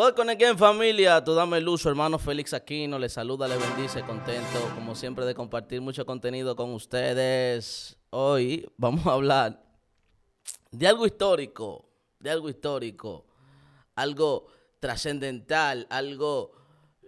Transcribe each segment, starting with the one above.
Welcome again familia, tú dame el uso, hermano Félix Aquino, le saluda, le bendice, contento como siempre de compartir mucho contenido con ustedes. Hoy vamos a hablar de algo histórico, de algo histórico, algo trascendental, algo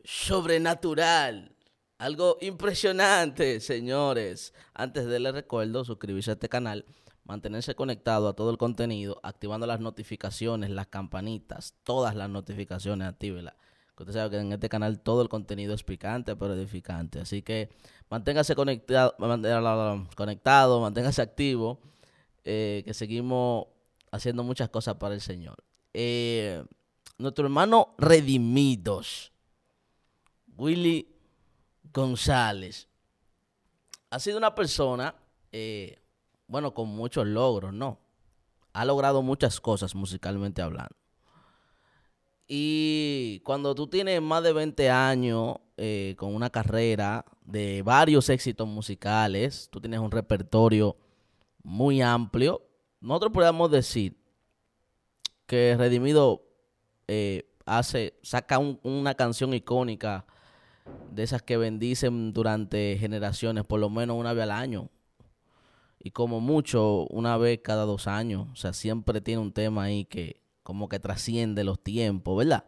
sobrenatural, algo impresionante, señores. Antes de les recuerdo suscribirse a este canal mantenerse conectado a todo el contenido, activando las notificaciones, las campanitas, todas las notificaciones, actívelas. Usted sabe que en este canal todo el contenido es picante, pero edificante. Así que manténgase conectado, manténgase activo, eh, que seguimos haciendo muchas cosas para el Señor. Eh, nuestro hermano Redimidos, Willy González, ha sido una persona eh, bueno, con muchos logros, no. Ha logrado muchas cosas musicalmente hablando. Y cuando tú tienes más de 20 años eh, con una carrera de varios éxitos musicales, tú tienes un repertorio muy amplio, nosotros podemos decir que Redimido eh, hace, saca una canción icónica de esas que bendicen durante generaciones, por lo menos una vez al año, y como mucho una vez cada dos años. O sea, siempre tiene un tema ahí que como que trasciende los tiempos, ¿verdad?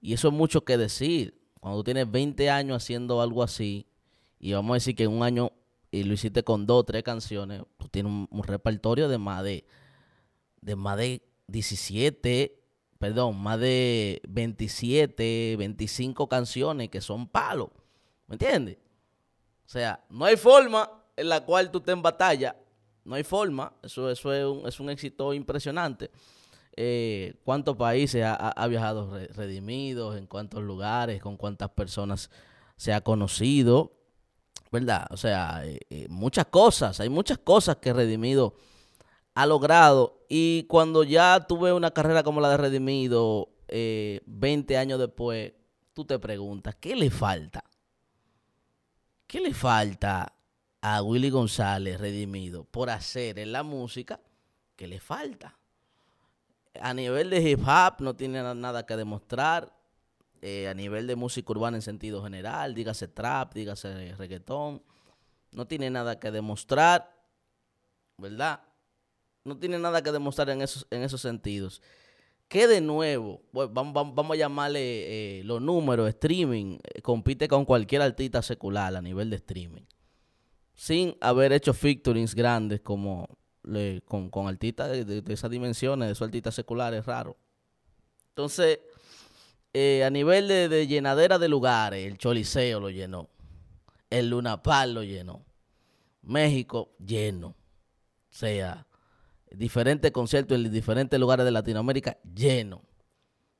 Y eso es mucho que decir. Cuando tú tienes 20 años haciendo algo así, y vamos a decir que en un año y lo hiciste con dos tres canciones, tú tienes un, repertorio de más de, de más de 17, perdón, más de 27, 25 canciones que son palos. ¿Me entiendes? O sea, no hay forma en la cual tú estés en batalla no hay forma, eso, eso es, un, éxito impresionante. Eh, ¿Cuántos países ha, viajado Redimido? ¿En cuántos lugares? ¿Con cuántas personas se ha conocido? ¿Verdad? O sea, eh, eh, muchas cosas, hay muchas cosas que Redimido ha logrado. Y cuando ya tuve una carrera como la de Redimido, 20 años después, tú te preguntas, ¿qué le falta? ¿Qué le falta a Willy González redimido por hacer en la música que le falta. A nivel de hip hop no tiene nada que demostrar. Eh, a nivel de música urbana en sentido general, dígase trap, dígase reggaetón, no tiene nada que demostrar, ¿verdad? No tiene nada que demostrar en esos, en esos sentidos. Que de nuevo, vamos, a llamarle eh, los números, streaming, eh, compite con cualquier artista secular a nivel de streaming sin haber hecho featurings grandes como con, artistas de, esas dimensiones, de esos artistas seculares raro. Entonces, eh, a nivel de, llenadera de lugares, el Choliseo lo llenó, el Lunapal lo llenó, México lleno, o sea, diferentes conciertos en diferentes lugares de Latinoamérica lleno,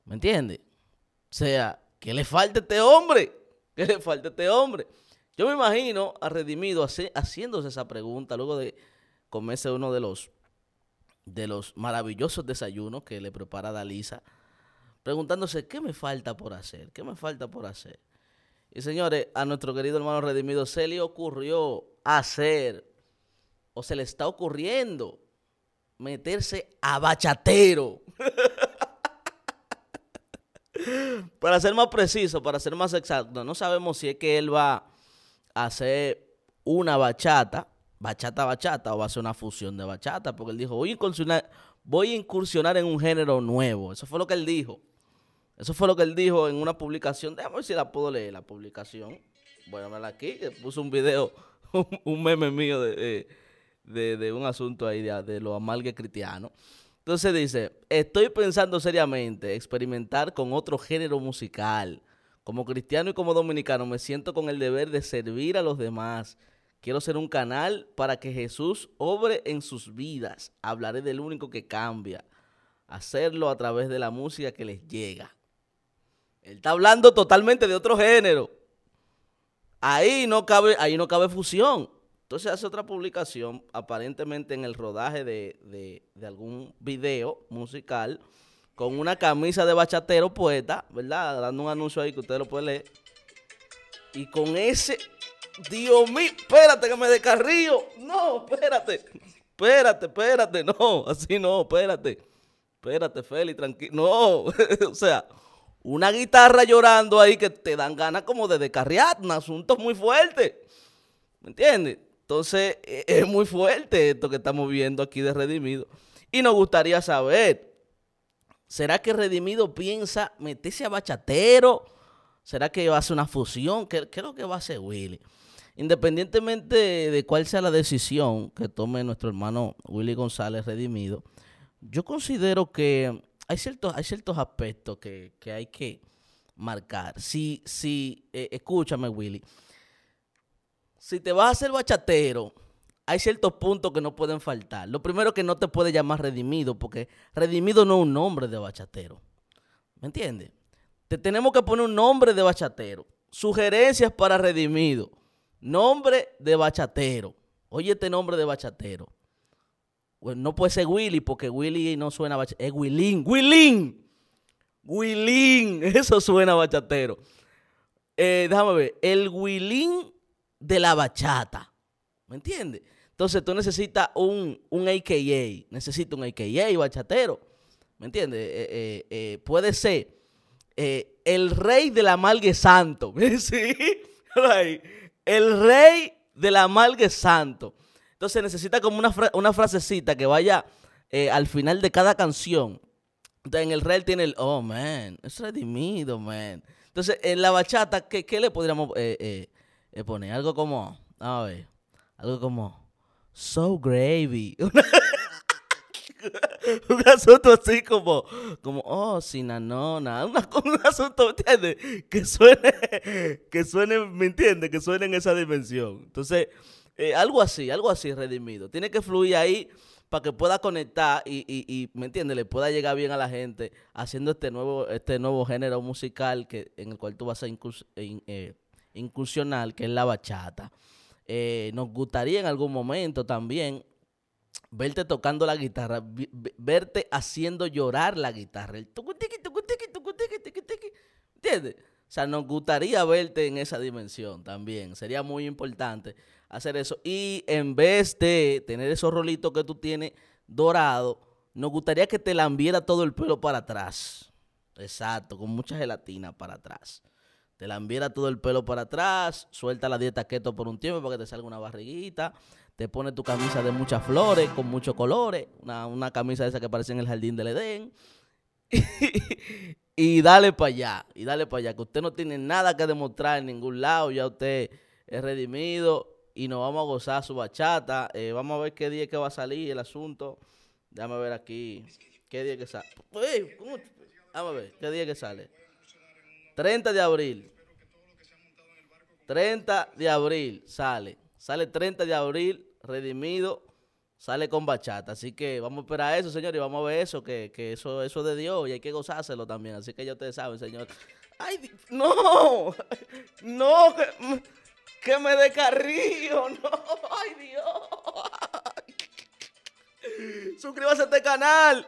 ¿me entiendes? O sea, que le falta este hombre, que le falta este hombre. Yo me imagino a Redimido haciéndose esa pregunta luego de comerse uno de los, de los maravillosos desayunos que le prepara Dalisa, preguntándose, ¿qué me falta por hacer? ¿Qué me falta por hacer? Y señores, a nuestro querido hermano Redimido se le ocurrió hacer, o se le está ocurriendo, meterse a bachatero. para ser más preciso, para ser más exacto, no sabemos si es que él va hacer una bachata, bachata, bachata, o va a ser una fusión de bachata, porque él dijo, voy a incursionar, voy a incursionar en un género nuevo. Eso fue lo que él dijo. Eso fue lo que él dijo en una publicación. Déjame ver si la puedo leer, la publicación. Bueno, a verla aquí, que puso un video, un, meme mío de, un asunto ahí de, de los amalgues cristianos. Entonces dice, estoy pensando seriamente experimentar con otro género musical como cristiano y como dominicano me siento con el deber de servir a los demás. Quiero ser un canal para que Jesús obre en sus vidas. Hablaré del único que cambia. Hacerlo a través de la música que les llega. Él está hablando totalmente de otro género. Ahí no cabe, ahí no cabe fusión. Entonces hace otra publicación, aparentemente en el rodaje de, de algún video musical, con una camisa de bachatero puesta, ¿verdad? Dando un anuncio ahí que usted lo puede leer. Y con ese, Dios mío, espérate que me descarrío. No, espérate, espérate, espérate, no, así no, espérate. Espérate, Feli, tranquilo. No, o sea, una guitarra llorando ahí que te dan ganas como de descarriar, un asunto muy fuerte. ¿Me entiendes? Entonces, e-, es muy fuerte esto que estamos viendo aquí de Redimido. Y nos gustaría saber, ¿Será que Redimido piensa meterse a bachatero? ¿Será que va a hacer una fusión? ¿Qué, es lo que va a hacer Willy? Independientemente de cuál sea la decisión que tome nuestro hermano Willy González Redimido, yo considero que hay ciertos, aspectos que, hay que marcar. Sí, sí, eh, escúchame, Willy, si te vas a hacer bachatero, hay ciertos puntos que no pueden faltar. Lo primero que no te puede llamar redimido, porque redimido no es un nombre de bachatero. ¿Me entiendes? Te tenemos que poner un nombre de bachatero. Sugerencias para redimido. Nombre de bachatero. Oye este nombre de bachatero. no puede ser Willy, porque Willy no suena bachatero. Es Willin. Willin. Willin. Eso suena bachatero. Eh, déjame ver. El Willin de la bachata. ¿Me entiendes? Entonces tú necesitas un, un AKA, necesitas un AKA bachatero. ¿Me entiendes? Eh, eh, eh, puede ser el rey del malgue santo. ¿Sí? el rey del malgue santo. Entonces necesita como una, una frasecita que vaya al final de cada canción. Entonces, en el rey tiene el, oh, man, es redimido, man. Entonces, en la bachata, ¿qué, qué le podríamos poner? Algo como, a ver algo como So Gravy. un asunto así como, como oh, sinanona, una, un asunto, ¿entiendes? Que suene, que suene, ¿me entiendes? Que suene en esa dimensión. Entonces, eh, algo así, algo así redimido. Tiene que fluir ahí para que pueda conectar y, ¿me entiendes? Le pueda llegar bien a la gente haciendo este nuevo, este nuevo género musical que, en el cual tú vas a eh, eh, incursionar, que es la bachata. Eh, nos gustaría en algún momento también verte tocando la guitarra, verte haciendo llorar la guitarra. El ¿Entiendes? O sea, nos gustaría verte en esa dimensión también. Sería muy importante hacer eso. Y en vez de tener esos rolitos que tú tienes dorado, nos gustaría que te lambiera todo el pelo para atrás. Exacto, con mucha gelatina para atrás te la todo el pelo para atrás, suelta la dieta keto por un tiempo para que te salga una barriguita, te pone tu camisa de muchas flores, con muchos colores, una, una camisa esa que parece en el jardín del Edén. y dale para allá, y dale para allá, que usted no tiene nada que demostrar en ningún lado, ya usted es redimido y nos vamos a gozar su bachata. Eh, vamos a ver qué día que va a salir el asunto. Déjame ver aquí. ¿Qué día que sale? Pues, vamos a ver, ¿qué día que sale? 30 de abril. 30 de abril sale. Sale 30 de abril, redimido, sale con bachata. Así que vamos a esperar eso, señor, y vamos a ver eso, que, eso, es de Dios y hay que gozárselo también. Así que ya ustedes saben, señor. ¡Ay, no! ¡No! ¡Que, mm, que me descarrío! ¡No! ¡Ay, Dios! ¡Suscríbase a este canal!